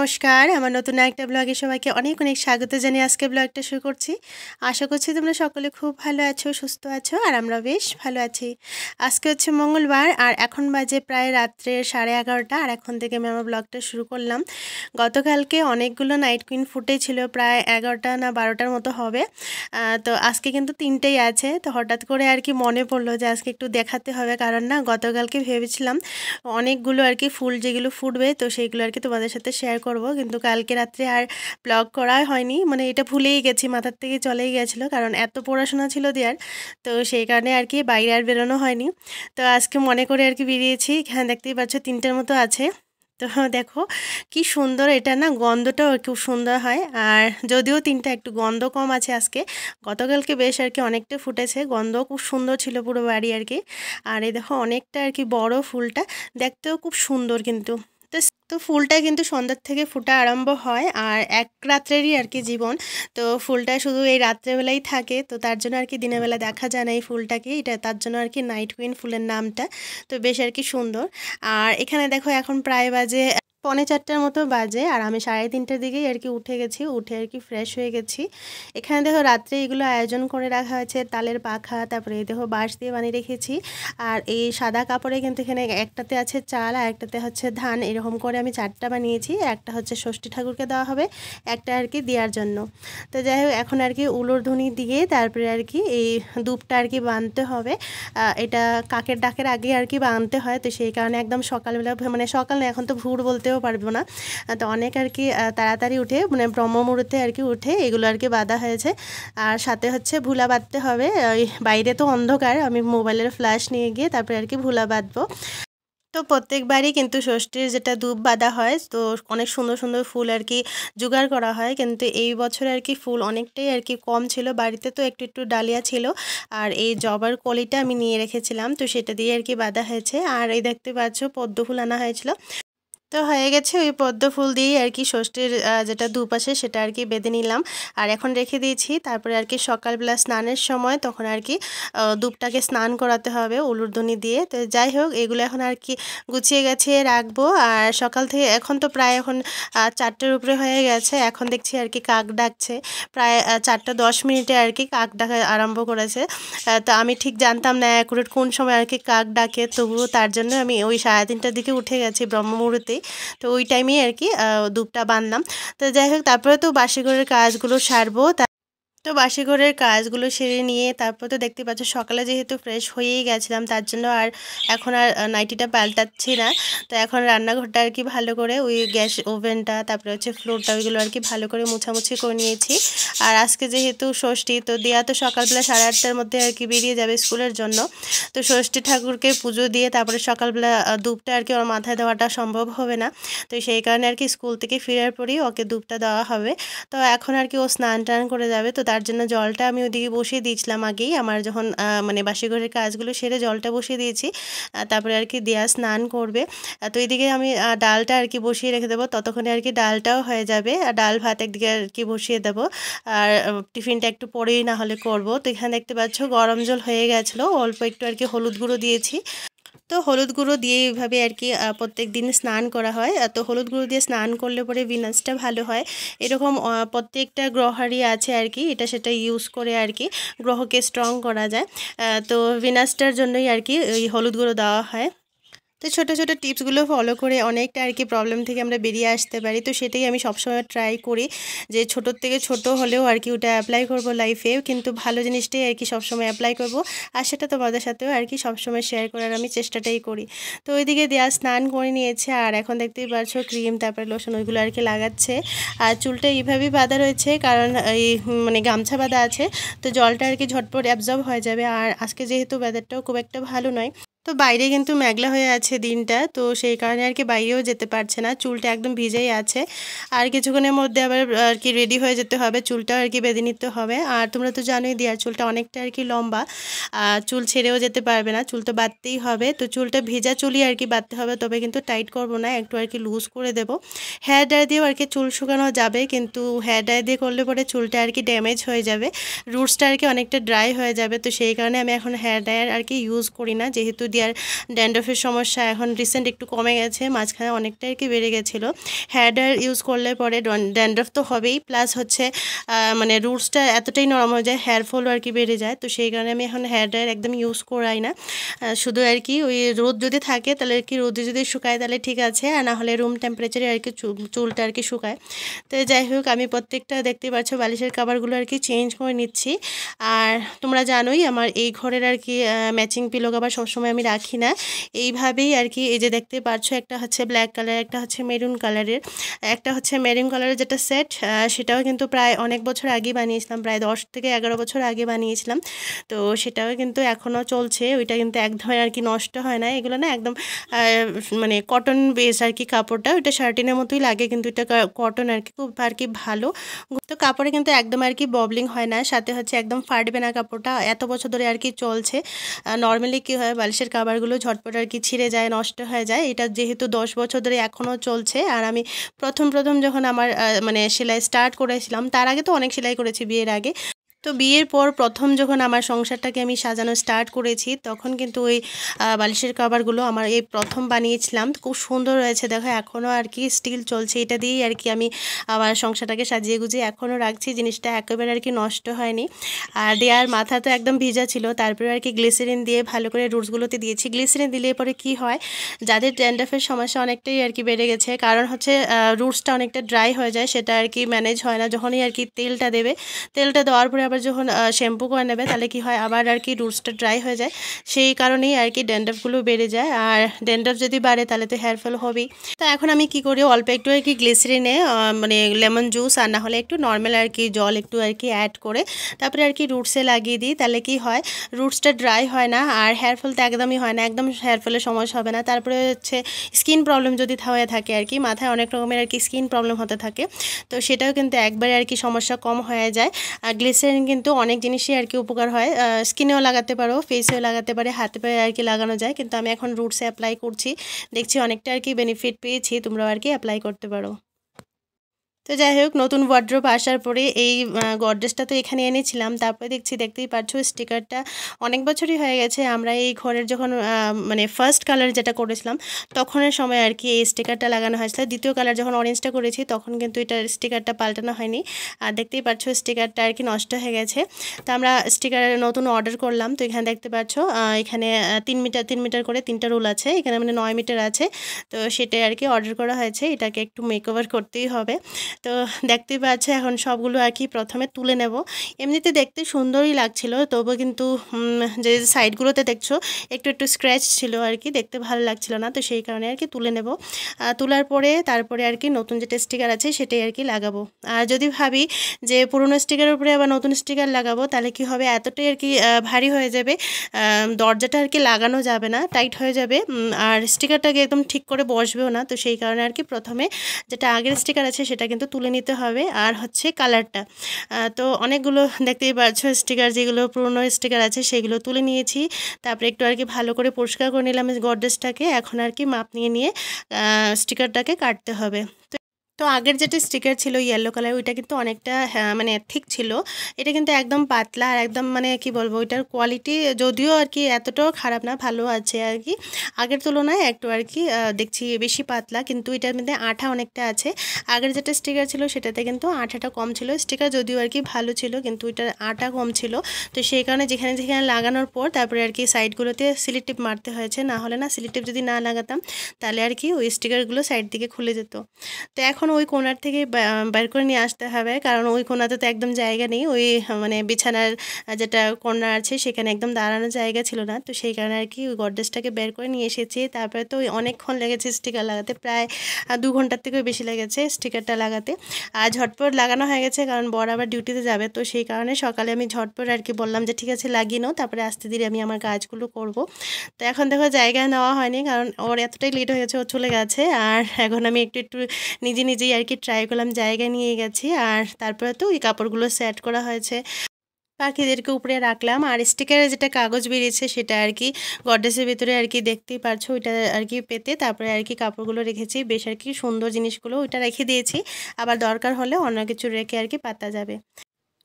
নমস্কার আমার নতুন একটা ব্লগে সবাইকে অনেক অনেক স্বাগত জানিয়ে আজকে ব্লগটা শুরু করছি আশা করছি তোমরা সকলে খুব ভালো আছো সুস্থ আছো আর আমরা বেশ ভালো আছি আজকে হচ্ছে মঙ্গলবার আর এখন বাজে প্রায় রাত্রে সাড়ে এগারোটা আর এখন থেকে আমি আমার ব্লগটা শুরু করলাম গতকালকে অনেকগুলো নাইট কুইন ছিল প্রায় এগারোটা না বারোটার মতো হবে তো আজকে কিন্তু তিনটেই আছে তো হঠাৎ করে আর কি মনে পড়লো যে আজকে একটু দেখাতে হবে কারণ না গতকালকে ভেবেছিলাম অনেকগুলো আর কি ফুল যেগুলো ফুটবে তো সেইগুলো আর কি তোমাদের সাথে শেয়ার করব কিন্তু কালকে রাত্রে আর ব্লগ করাই হয়নি মানে এটা ভুলেই গেছি মাথার থেকে চলেই গেছিলো কারণ এত পড়াশোনা ছিল দেওয়ার তো সেই কারণে আর কি বাইরে আর বেরোনো হয়নি তো আজকে মনে করে আর কি বেরিয়েছি হ্যাঁ দেখতেই পাচ্ছ তিনটের মতো আছে তো দেখো কি সুন্দর এটা না গন্ধটাও খুব সুন্দর হয় আর যদিও তিনটা একটু গন্ধ কম আছে আজকে গতকালকে বেশ আর কি অনেকটা ফুটেছে গন্ধ খুব সুন্দর ছিল পুরো বাড়ি আর কি আর এই দেখো অনেকটা আর কি বড় ফুলটা দেখতেও খুব সুন্দর কিন্তু তো তো ফুলটা কিন্তু সন্ধ্যার থেকে ফোটা আরম্ভ হয় আর এক রাত্রেরই আর কি জীবন তো ফুলটা শুধু এই রাত্রেবেলাই থাকে তো তার জন্য আর কি দিনের বেলা দেখা যায় না এই ফুলটাকে এটা তার জন্য আর কি নাইট কুইন ফুলের নামটা তো বেশ আর কি সুন্দর আর এখানে দেখো এখন প্রায় বাজে পনে চারটার মতো বাজে আর আমি সাড়ে তিনটার দিকেই আর কি উঠে গেছি উঠে আর কি ফ্রেশ হয়ে গেছি এখানে দেখো রাত্রে এগুলো আয়োজন করে রাখা হয়েছে তালের পাখা তারপরে এই দেখো বাঁশ দিয়ে বানিয়ে রেখেছি আর এই সাদা কাপড়ে কিন্তু এখানে একটাতে আছে চাল আর একটাতে হচ্ছে ধান এরকম করে আমি চারটা বানিয়েছি একটা হচ্ছে ষষ্ঠী ঠাকুরকে দেওয়া হবে একটা আর কি দেওয়ার জন্য তো যাই হোক এখন আর কি উলোর ধুনি দিয়ে তারপরে আর কি এই দুপটা আর কি বাঁধতে হবে এটা কাকের ডাকের আগে আর কি বাঁধতে হয় তো সেই কারণে একদম সকালবেলা মানে সকাল না এখন তো ভুর বলতে উঠতেও পারবো না তো অনেক আর কি তাড়াতাড়ি উঠে মানে ব্রহ্ম মুহূর্তে আর কি উঠে এগুলো আর কি বাঁধা হয়েছে আর সাথে হচ্ছে ভুলা বাঁধতে হবে ওই বাইরে তো অন্ধকার আমি মোবাইলের ফ্ল্যাশ নিয়ে গিয়ে তারপরে আর কি ভুলা বাঁধবো তো প্রত্যেকবারই কিন্তু ষষ্ঠীর যেটা দুপ বাঁধা হয় তো অনেক সুন্দর সুন্দর ফুল আর কি জোগাড় করা হয় কিন্তু এই বছর আর কি ফুল অনেকটাই আর কি কম ছিল বাড়িতে তো একটু একটু ডালিয়া ছিল আর এই জবার কলিটা আমি নিয়ে রেখেছিলাম তো সেটা দিয়ে আর কি বাঁধা হয়েছে আর এই দেখতে পাচ্ছ পদ্ম ফুল আনা হয়েছিল তো হয়ে গেছে ওই পদ্ম ফুল দিয়েই আর কি ষষ্ঠীর যেটা দুপাশে সেটা আর কি বেঁধে নিলাম আর এখন রেখে দিয়েছি তারপরে আর কি সকালবেলা স্নানের সময় তখন আর কি দুপটাকে স্নান করাতে হবে উলুরধনি দিয়ে তো যাই হোক এগুলো এখন আর কি গুছিয়ে গেছে রাখবো আর সকাল থেকে এখন তো প্রায় এখন চারটের উপরে হয়ে গেছে এখন দেখছি আর কি কাক ডাকছে প্রায় চারটা দশ মিনিটে আর কি কাক ডাকা আরম্ভ করেছে তো আমি ঠিক জানতাম না অ্যাকুরেট কোন সময় আর কি কাক ডাকে তবুও তার জন্য আমি ওই সাড়ে তিনটার দিকে উঠে গেছি ব্রহ্মমুহূর্তে তো ওই টাইমেই আর কি দুপটা বানলাম তো যাই হোক তারপরে তো বাসি ঘরের কাজগুলো সারবো তো বাসি ঘরের কাজগুলো সেরে নিয়ে তারপর তো দেখতে পাচ্ছ সকালে যেহেতু ফ্রেশ হয়েই গেছিলাম তার জন্য আর এখন আর নাইটিটা পাল্টাচ্ছি না তো এখন রান্নাঘরটা আর কি ভালো করে ওই গ্যাস ওভেনটা তারপরে হচ্ছে ফ্লোরটা ওইগুলো আর কি ভালো করে মুছামুছি করে নিয়েছি আর আজকে যেহেতু ষষ্ঠী তো দেওয়া তো সকালবেলা সাড়ে আটটার মধ্যে আর কি বেরিয়ে যাবে স্কুলের জন্য তো ষষ্ঠী ঠাকুরকে পুজো দিয়ে তারপরে সকালবেলা দুপটা আর কি ওর মাথায় দেওয়াটা সম্ভব হবে না তো সেই কারণে আর কি স্কুল থেকে ফিরার পরেই ওকে দুপটা দেওয়া হবে তো এখন আর কি ও স্নান টান করে যাবে তো তার জন্য জলটা আমি ওদিকে বসিয়ে দিয়েছিলাম আগেই আমার যখন মানে বাসিঘরের কাজগুলো সেরে জলটা বসিয়ে দিয়েছি তারপরে আর কি দেয়া স্নান করবে তো এদিকে আমি ডালটা আর কি বসিয়ে রেখে দেবো ততক্ষণে আর কি ডালটাও হয়ে যাবে আর ডাল ভাত একদিকে আর কি বসিয়ে দেবো আর টিফিনটা একটু পরেই না হলে করব তো এখানে দেখতে পাচ্ছ গরম জল হয়ে গেছিলো অল্প একটু আর কি হলুদ গুঁড়ো দিয়েছি তো হলুদ গুঁড়ো দিয়ে এইভাবে আর কি প্রত্যেক দিন স্নান করা হয় তো হলুদ গুঁড়ো দিয়ে স্নান করলে পরে ভিনাসটা ভালো হয় এরকম প্রত্যেকটা গ্রহারই আছে আর কি এটা সেটা ইউজ করে আর কি গ্রহকে স্ট্রং করা যায় তো ভিনাসটার জন্যই আর কি ওই হলুদ গুঁড়ো দেওয়া হয় তো ছোটো ছোটো টিপসগুলো ফলো করে অনেকটা আর কি প্রবলেম থেকে আমরা বেরিয়ে আসতে পারি তো সেটাই আমি সবসময় ট্রাই করি যে ছোটোর থেকে ছোট হলেও আর কি ওটা অ্যাপ্লাই করব লাইফে কিন্তু ভালো জিনিসটাই আর কি সবসময় অ্যাপ্লাই করব আর সেটা তোমাদের সাথেও আর কি সবসময় শেয়ার করার আমি চেষ্টাটাই করি তো ওইদিকে দেয়া স্নান করে নিয়েছে আর এখন দেখতেই পারছো ক্রিম তারপরে লোশন ওইগুলো আর কি লাগাচ্ছে আর চুলটা এইভাবেই বাঁধা রয়েছে কারণ এই মানে গামছা বাঁধা আছে তো জলটা আর কি ঝটপট অ্যাবজর্ব হয়ে যাবে আর আজকে যেহেতু ওয়েদারটাও খুব একটা ভালো নয় তো বাইরে কিন্তু মেঘলা হয়ে আছে দিনটা তো সেই কারণে আর কি বাইরেও যেতে পারছে না চুলটা একদম ভিজেই আছে আর কিছুক্ষণের মধ্যে আবার আর কি রেডি হয়ে যেতে হবে চুলটাও আর কি বেঁধে নিতে হবে আর তোমরা তো জানোই দিয়ার চুলটা অনেকটা আর কি লম্বা চুল ছেড়েও যেতে পারবে না চুল তো বাঁধতেই হবে তো চুলটা ভেজা চুলই আর কি বাঁধতে হবে তবে কিন্তু টাইট করব না একটু আর কি লুজ করে দেব হেয়ার ড্রাই দিয়েও আর কি চুল শুকানো যাবে কিন্তু হেয়ার ড্রাই দিয়ে করলে পরে চুলটা আর কি ড্যামেজ হয়ে যাবে রুটসটা আর কি অনেকটা ড্রাই হয়ে যাবে তো সেই কারণে আমি এখন হেয়ার ড্রায়ার আর কি ইউজ করি না যেহেতু যদি আর ড্যান্ড্রফের সমস্যা এখন রিসেন্ট একটু কমে গেছে মাঝখানে অনেকটাই আর কি বেড়ে গেছিলো হেয়ার ড্রায়ার ইউজ করলে পরে ড্যান্ড্রফ তো হবেই প্লাস হচ্ছে মানে রুটসটা এতটাই নরম হয়ে যায় হেয়ার ফলও আর কি বেড়ে যায় তো সেই কারণে আমি এখন হেয়ার ড্রায়ার একদম ইউজ করাই না শুধু আর কি ওই রোদ যদি থাকে তাহলে আর কি রোদে যদি শুকায় তাহলে ঠিক আছে আর না হলে রুম টেম্পারেচারে আর কি চুলটা আর কি শুকায় তো যাই হোক আমি প্রত্যেকটা দেখতে পাচ্ছ বালিশের কাবারগুলো আর কি চেঞ্জ করে নিচ্ছি আর তোমরা জানোই আমার এই ঘরের আর কি ম্যাচিং পিলো কাবার সবসময় আমি আমি রাখি না এইভাবেই আর কি এই যে দেখতে পাচ্ছ একটা হচ্ছে ব্ল্যাক কালার একটা হচ্ছে মেরুন কালারের একটা হচ্ছে মেরুন কালারের যেটা সেট সেটাও কিন্তু প্রায় অনেক বছর আগে বানিয়েছিলাম প্রায় দশ থেকে এগারো বছর আগে বানিয়েছিলাম তো সেটাও কিন্তু এখনও চলছে ওইটা কিন্তু একদমই আর কি নষ্ট হয় না এগুলো না একদম মানে কটন বেস আর কি কাপড়টা ওইটা শার্টিনের মতোই লাগে কিন্তু এটা কটন আর কি খুব আর কি ভালো তো কাপড়ে কিন্তু একদম আর কি ববলিং হয় না সাথে হচ্ছে একদম ফাটবে না কাপড়টা এত বছর ধরে আর কি চলছে নর্মালি কী হয় বালিশের খাবারগুলো ঝটপট আর কি ছিঁড়ে যায় নষ্ট হয়ে যায় এটা যেহেতু দশ বছর ধরে এখনও চলছে আর আমি প্রথম প্রথম যখন আমার মানে সেলাই স্টার্ট করেছিলাম তার আগে তো অনেক সেলাই করেছি বিয়ের আগে তো বিয়ের পর প্রথম যখন আমার সংসারটাকে আমি সাজানো স্টার্ট করেছি তখন কিন্তু ওই বালিশের কভারগুলো আমার এই প্রথম বানিয়েছিলাম খুব সুন্দর রয়েছে দেখো এখনও আর কি স্টিল চলছে এটা দিয়েই আর কি আমি আমার সংসারটাকে সাজিয়ে গুজিয়ে এখনও রাখছি জিনিসটা একেবারে আর কি নষ্ট হয়নি আর দেয়ার মাথা তো একদম ভিজা ছিল তারপরে আর কি গ্লিসেরিন দিয়ে ভালো করে রুটসগুলোতে দিয়েছি গ্লিসেরিন দিলে পরে কি হয় যাদের ট্যান্ডাফের সমস্যা অনেকটাই আর কি বেড়ে গেছে কারণ হচ্ছে রুটসটা অনেকটা ড্রাই হয়ে যায় সেটা আর কি ম্যানেজ হয় না যখনই আর কি তেলটা দেবে তেলটা দেওয়ার পরে আবার যখন শ্যাম্পু করে নেবে তাহলে কি হয় আবার আর কি রুটসটা ড্রাই হয়ে যায় সেই কারণেই আর কি ড্যান্ডাফগুলো বেড়ে যায় আর ড্যান্ডাফ যদি বাড়ে তাহলে তো হেয়ার ফল হবেই তো এখন আমি কি করি অল্প একটু আর কি গ্লিসারিনে মানে লেমন জুস আর না হলে একটু নর্মাল আর কি জল একটু আর কি অ্যাড করে তারপরে আর কি রুটসে লাগিয়ে দিই তাহলে কি হয় রুটসটা ড্রাই হয় না আর হেয়ার ফল তো একদমই হয় না একদম হেয়ার ফলের সমস্যা হবে না তারপরে হচ্ছে স্কিন প্রবলেম যদি হয়ে থাকে আর কি মাথায় অনেক রকমের আর কি স্কিন প্রবলেম হতে থাকে তো সেটাও কিন্তু একবারে আর কি সমস্যা কম হয়ে যায় আর গ্লিসারিন কিন্তু অনেক জিনিসই আর কি উপকার হয় স্কিনেও লাগাতে পারো ফেসেও লাগাতে পারে হাতে পায়ে আর কি লাগানো যায় কিন্তু আমি এখন রুটসে অ্যাপ্লাই করছি দেখছি অনেকটা আর কি বেনিফিট পেয়েছি তোমরাও আর কি অ্যাপ্লাই করতে পারো তো যাই হোক নতুন ওয়ার্ড্রোপ আসার পরে এই গডরেজটা তো এখানে এনেছিলাম তারপরে দেখছি দেখতেই পাচ্ছ স্টিকারটা অনেক বছরই হয়ে গেছে আমরা এই ঘরের যখন মানে ফার্স্ট কালার যেটা করেছিলাম তখনের সময় আর কি এই স্টিকারটা লাগানো হয়েছিল দ্বিতীয় কালার যখন অরেঞ্জটা করেছি তখন কিন্তু এটা স্টিকারটা পাল্টানো হয়নি আর দেখতেই পাচ্ছ স্টিকারটা আর কি নষ্ট হয়ে গেছে তো আমরা স্টিকার নতুন অর্ডার করলাম তো এখানে দেখতে পাচ্ছ এখানে তিন মিটার তিন মিটার করে তিনটা রোল আছে এখানে মানে নয় মিটার আছে তো সেটাই আর কি অর্ডার করা হয়েছে এটাকে একটু মেকওভার করতেই হবে তো দেখতে পাচ্ছে এখন সবগুলো আর কি প্রথমে তুলে নেব এমনিতে দেখতে সুন্দরই লাগছিল তবু কিন্তু যে সাইডগুলোতে দেখছো একটু একটু স্ক্র্যাচ ছিল আর কি দেখতে ভালো লাগছিল না তো সেই কারণে আর কি তুলে নেব তোলার পরে তারপরে আর কি নতুন যেটা স্টিকার আছে সেটাই আর কি লাগাবো আর যদি ভাবি যে পুরনো স্টিকারের উপরে আবার নতুন স্টিকার লাগাবো তাহলে কি হবে এতটাই আর কি ভারী হয়ে যাবে দরজাটা আর কি লাগানো যাবে না টাইট হয়ে যাবে আর স্টিকারটাকে একদম ঠিক করে বসবেও না তো সেই কারণে আর কি প্রথমে যেটা আগের স্টিকার আছে সেটা কিন্তু কিন্তু তুলে নিতে হবে আর হচ্ছে কালারটা তো অনেকগুলো দেখতেই পাচ্ছ স্টিকার যেগুলো পুরনো স্টিকার আছে সেগুলো তুলে নিয়েছি তারপরে একটু আর কি ভালো করে পরিষ্কার করে নিলাম গডরেজটাকে এখন আর কি মাপ নিয়ে নিয়ে স্টিকারটাকে কাটতে হবে তো আগের যেটা স্টিকার ছিল ইয়েলো কালার ওইটা কিন্তু অনেকটা হ্যাঁ, মানে ঠিক ছিল এটা কিন্তু একদম পাতলা আর একদম মানে কি বলবো ওইটার কোয়ালিটি যদিও আর কি এতটাও খারাপ না ভালো আছে আর কি আগের তুলনায় একটু আর কি দেখছি বেশি পাতলা কিন্তু এটার মধ্যে আঠা অনেকটা আছে আগের যেটা স্টিকার ছিল সেটাতে কিন্তু আঠাটা কম ছিল স্টিকার যদিও আর কি ভালো ছিল কিন্তু ওইটার আটা কম ছিল তো সেই কারণে যেখানে যেখানে লাগানোর পর তারপরে আর কি সাইডগুলোতে সিলিটিপ মারতে হয়েছে না হলে না সিলিটিপ যদি না লাগাতাম তাহলে আর কি ওই স্টিকারগুলো সাইড দিকে খুলে যেত তো এখন ওই কোনার থেকে বের করে নিয়ে আসতে হবে কারণ ওই কোনাতে তো একদম জায়গা নেই ওই মানে বিছানার যেটা কোনা আছে সেখানে একদম দাঁড়ানোর জায়গা ছিল না তো সেই কারণে আর কি ওই গডরেজটাকে বের করে নিয়ে এসেছি তারপরে তো ওই অনেকক্ষণ লেগেছে স্টিকার লাগাতে প্রায় দু ঘন্টার থেকেও বেশি লেগেছে স্টিকারটা লাগাতে আর ঝটপট লাগানো হয়ে গেছে কারণ বড় আবার ডিউটিতে যাবে তো সেই কারণে সকালে আমি ঝটপট আর কি বললাম যে ঠিক আছে লাগিয়ে নাও তারপরে আস্তে ধীরে আমি আমার কাজগুলো করব তো এখন দেখো জায়গা নেওয়া হয়নি কারণ ওর এতটাই লেট হয়ে গেছে ও চলে গেছে আর এখন আমি একটু একটু নিজে নিজে নিজেই আর কি ট্রাই করলাম জায়গা নিয়ে গেছি আর তারপরে তো ওই কাপড়গুলো সেট করা হয়েছে পাখিদেরকে উপরে রাখলাম আর স্টিকারের যেটা কাগজ বেরিয়েছে সেটা আর কি গডেসের ভিতরে আর কি দেখতেই পারছো ওইটা আর কি পেতে তারপরে আর কি কাপড়গুলো রেখেছি বেশ আর কি সুন্দর জিনিসগুলো ওইটা রেখে দিয়েছি আবার দরকার হলে অন্য কিছু রেখে আর কি পাতা যাবে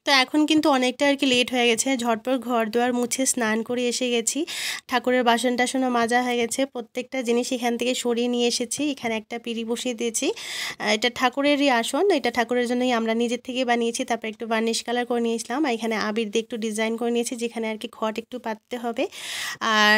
তো এখন কিন্তু অনেকটা আর কি লেট হয়ে গেছে ঝটপট ঘর দোয়ার মুছে স্নান করে এসে গেছি ঠাকুরের বাসন টাসনও মাজা হয়ে গেছে প্রত্যেকটা জিনিস এখান থেকে সরিয়ে নিয়ে এসেছি এখানে একটা পিড়ি বসিয়ে দিয়েছি এটা ঠাকুরেরই আসন এটা ঠাকুরের জন্যই আমরা নিজের থেকে বানিয়েছি তারপর একটু বার্নিশ কালার করে নিয়েছিলাম আর এখানে আবির দিয়ে একটু ডিজাইন করে নিয়েছি যেখানে আর কি খট একটু পাততে হবে আর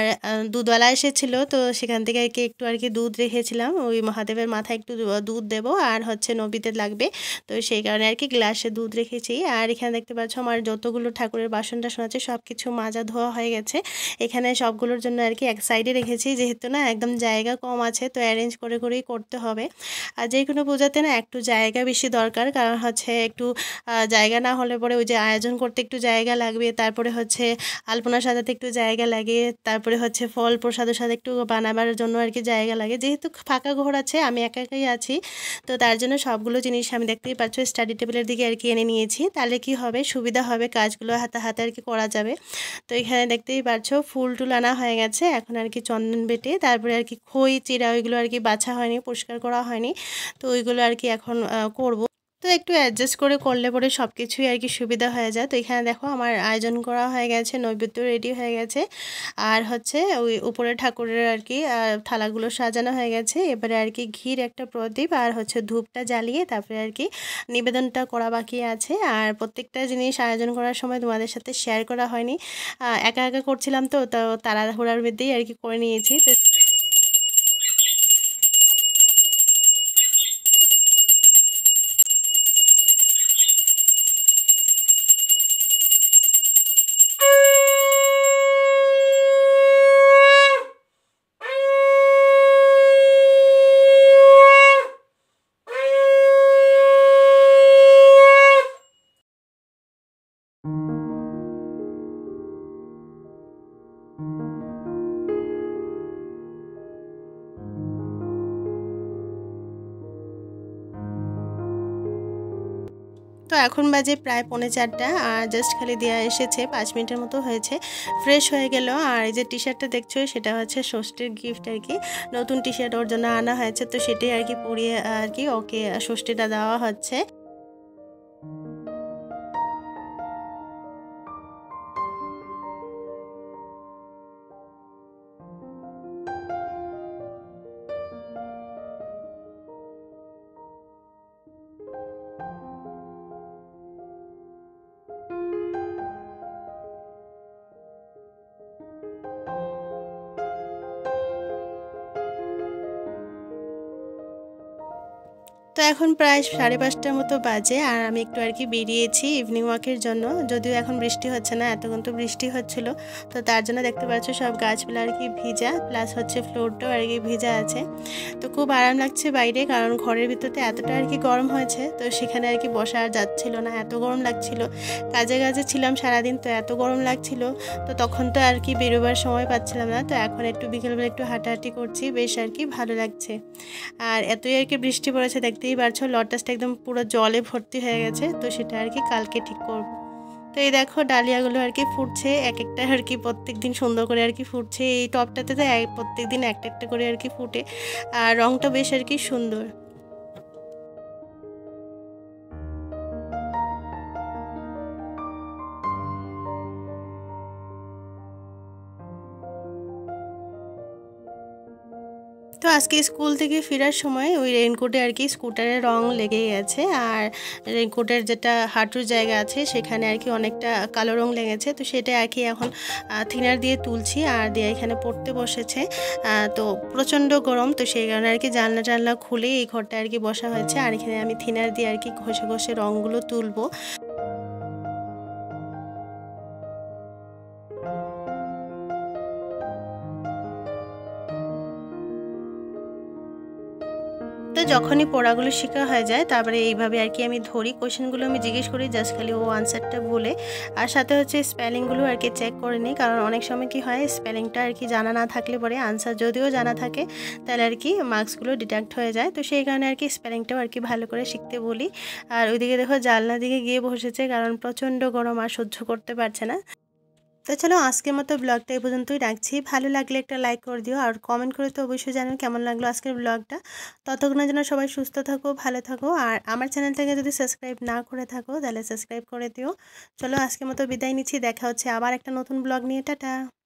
দুধওয়ালা এসেছিল তো সেখান থেকে আর কি একটু আর কি দুধ রেখেছিলাম ওই মহাদেবের মাথায় একটু দুধ দেব আর হচ্ছে নবীতে লাগবে তো সেই কারণে আর কি গ্লাসে দুধ রেখেছি আর এখানে দেখতে পাচ্ছ আমার যতগুলো ঠাকুরের বাসন টাসন আছে সব কিছু মাজা ধোয়া হয়ে গেছে এখানে সবগুলোর জন্য আর কি এক সাইডে রেখেছি যেহেতু না একদম জায়গা কম আছে তো অ্যারেঞ্জ করে করেই করতে হবে আর যে কোনো পূজাতে না একটু জায়গা বেশি দরকার কারণ হচ্ছে একটু জায়গা না হলে পরে ওই যে আয়োজন করতে একটু জায়গা লাগবে তারপরে হচ্ছে আলপনা সাজাতে একটু জায়গা লাগে তারপরে হচ্ছে ফল প্রসাদের সাথে একটু বানাবার জন্য আর কি জায়গা লাগে যেহেতু ফাঁকা ঘর আছে আমি একা একাই আছি তো তার জন্য সবগুলো জিনিস আমি দেখতেই পাচ্ছ স্টাডি টেবিলের দিকে আর কি এনে নিয়েছি তাহলে কি হবে হবে সুবিধা হবে কাজগুলো হাতে হাতে আর কি করা যাবে তো এখানে দেখতেই পারছো ফুল টুল আনা হয়ে গেছে এখন আর কি চন্দন বেটে তারপরে আর কি খই চিরা ওইগুলো আর কি বাছা হয়নি পরিষ্কার করা হয়নি তো ওইগুলো আর কি এখন করব তো একটু অ্যাডজাস্ট করে করলে পরে সব কিছুই আর কি সুবিধা হয়ে যায় তো এখানে দেখো আমার আয়োজন করা হয়ে গেছে নৈবেদ্য রেডি হয়ে গেছে আর হচ্ছে ওই উপরে ঠাকুরের আর কি থালাগুলো সাজানো হয়ে গেছে এবারে আর কি ঘির একটা প্রদীপ আর হচ্ছে ধূপটা জ্বালিয়ে তারপরে আর কি নিবেদনটা করা বাকি আছে আর প্রত্যেকটা জিনিস আয়োজন করার সময় তোমাদের সাথে শেয়ার করা হয়নি একা একা করছিলাম তো তো তাড়াহুড়ার মধ্যেই আর কি করে নিয়েছি তো এখন বাজে প্রায় পৌনে চারটা আর জাস্ট খালি দেওয়া এসেছে পাঁচ মিনিটের মতো হয়েছে ফ্রেশ হয়ে গেল আর এই যে টি শার্টটা দেখছো সেটা হচ্ছে ষষ্ঠীর গিফট আর কি নতুন টি শার্ট ওর জন্য আনা হয়েছে তো সেটাই আর কি পরিয়ে আর কি ওকে ষষ্ঠীটা দেওয়া হচ্ছে এখন প্রায় সাড়ে পাঁচটার মতো বাজে আর আমি একটু আর কি বেরিয়েছি ইভিনিং ওয়াকের জন্য যদিও এখন বৃষ্টি হচ্ছে না এতক্ষণ তো বৃষ্টি হচ্ছিল তো তার জন্য দেখতে পাচ্ছ সব গাছগুলো আর কি ভিজা প্লাস হচ্ছে ফ্লোরটাও আর কি ভিজা আছে তো খুব আরাম লাগছে বাইরে কারণ ঘরের ভিতরতে এতটা আর কি গরম হয়েছে তো সেখানে আর কি বসা আর যাচ্ছিল না এত গরম লাগছিল কাজে কাজে ছিলাম সারাদিন তো এত গরম লাগছিল তো তখন তো আর কি বেরোবার সময় পাচ্ছিলাম না তো এখন একটু বিকেলবেলা একটু হাঁটাহাঁটি করছি বেশ আর কি ভালো লাগছে আর এতই আর কি বৃষ্টি পড়েছে দেখতেই পারছো লটাসটা একদম পুরো জলে ভর্তি হয়ে গেছে তো সেটা আর কি কালকে ঠিক করব তো এই দেখো ডালিয়াগুলো আর কি ফুটছে এক একটা আর কি প্রত্যেক দিন সুন্দর করে আর কি ফুটছে এই টপটাতে তো প্রত্যেক দিন একটা একটা করে আর কি ফুটে আর রঙটা বেশ আর কি সুন্দর আজকে স্কুল থেকে ফেরার সময় ওই রেনকোটে আর কি স্কুটারের রং লেগে গেছে আর রেনকোটের যেটা হাঁটুর জায়গা আছে সেখানে আর কি অনেকটা কালো রং লেগেছে তো সেটা আর কি এখন থিনার দিয়ে তুলছি আর দিয়ে এখানে পড়তে বসেছে তো প্রচণ্ড গরম তো সেই কারণে আর কি জানলা টানলা খুলে এই ঘরটা আর কি বসা হয়েছে আর এখানে আমি থিনার দিয়ে আর কি ঘষে ঘষে রঙগুলো তুলবো যখনই পড়াগুলো শেখা হয়ে যায় তারপরে এইভাবে আর কি আমি ধরি কোয়েশনগুলো আমি জিজ্ঞেস করি জাস্ট খালি ও আনসারটা বলে আর সাথে হচ্ছে স্পেলিংগুলো আর কি চেক করে নিই কারণ অনেক সময় কি হয় স্পেলিংটা আর কি জানা না থাকলে পরে আনসার যদিও জানা থাকে তাহলে আর কি মার্কসগুলো ডিডাক্ট হয়ে যায় তো সেই কারণে আর কি স্পেলিংটাও আর কি ভালো করে শিখতে বলি আর ওইদিকে দেখো জানলা দিকে গিয়ে বসেছে কারণ প্রচণ্ড গরম আর সহ্য করতে পারছে না তো চলো আজকের মতো ব্লগটা এই পর্যন্তই রাখছি ভালো লাগলে একটা লাইক করে দিও আর কমেন্ট করে তো অবশ্যই জানেন কেমন লাগলো আজকের ব্লগটা ততক্ষণ যেন সবাই সুস্থ থাকো ভালো থাকো আর আমার চ্যানেলটাকে যদি সাবস্ক্রাইব না করে থাকো তাহলে সাবস্ক্রাইব করে দিও চলো আজকের মতো বিদায় নিচ্ছি দেখা হচ্ছে আবার একটা নতুন ব্লগ নিয়ে টাটা